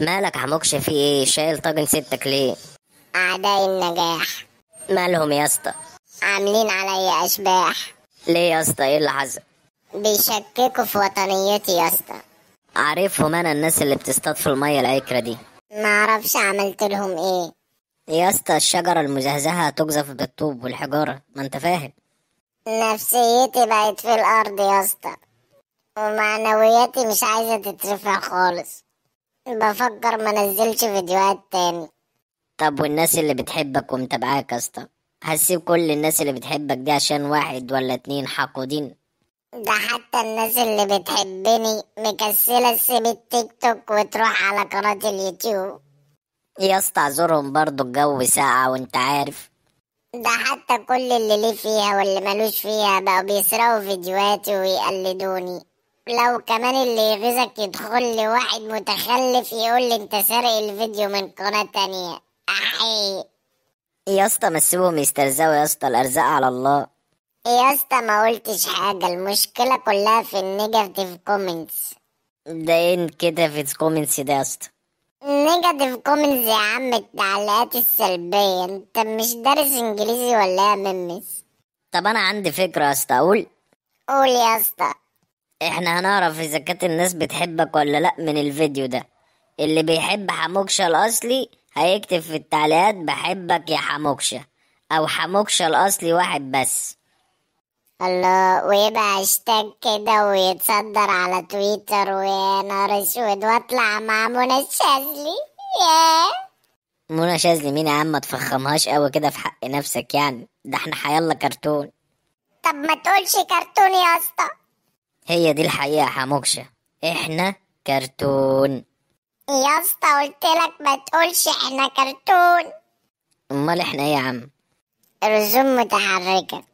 مالك عمكش في ايه شايل طاجن ستك ليه اعداء النجاح مالهم يا اسطى عاملين عليا اشباح ليه يا اسطى ايه اللي حصل بيشككوا في وطنيتي يا اسطى عارفهم انا الناس اللي بتصطاد في الميه العكره دي ما اعرفش عملت لهم ايه يا اسطى الشجره المزهزهه تقذف بالطوب والحجاره ما انت فاهم نفسيتي بقت في الارض يا اسطى ومعنوياتي مش عايزه تترفع خالص بفكر ما انزلش فيديوهات تاني طب والناس اللي بتحبك ومتابعاك يا اسطى هسيب كل الناس اللي بتحبك دي عشان واحد ولا اتنين حقودين ده حتى الناس اللي بتحبني مكسلة تسيب التيك توك وتروح على قناة اليوتيوب يا اسطى اعذرهم برضو الجو ساقع وانت عارف ده حتى كل اللي ليه فيها واللي ملوش فيها بقوا بيسرقوا فيديوهاتي ويقلدوني لو كمان اللي يغيظك يدخل لي واحد متخلف يقول لي انت سارق الفيديو من قناة تانية احي يا اسطى ما تسيبهم يسترزقوا يا اسطى الارزاق على الله يا اسطى ما قلتش حاجة المشكلة كلها في النيجاتيف كومنتس ده ايه كده في الكومنتس ده يا اسطى نيجاتيف كومنتس يا عم التعليقات السلبية انت مش دارس انجليزي ولا يا ممس طب انا عندي فكرة يا اسطى اقول قول يا اسطى احنا هنعرف اذا كانت الناس بتحبك ولا لا من الفيديو ده اللي بيحب حموكشة الاصلي هيكتب في التعليقات بحبك يا حموكشة او حموكشة الاصلي واحد بس الله ويبقى هاشتاج كده ويتصدر على تويتر ويا نهار اسود واطلع مع منى الشاذلي منى شاذلي مين يا عم ما تفخمهاش قوي كده في حق نفسك يعني ده احنا حيالله كرتون طب ما تقولش كرتون يا اسطى هي دي الحقيقة حموكشة احنا كرتون يا اسطى قلت لك ما تقولش احنا كرتون امال احنا ايه يا عم رسوم متحركة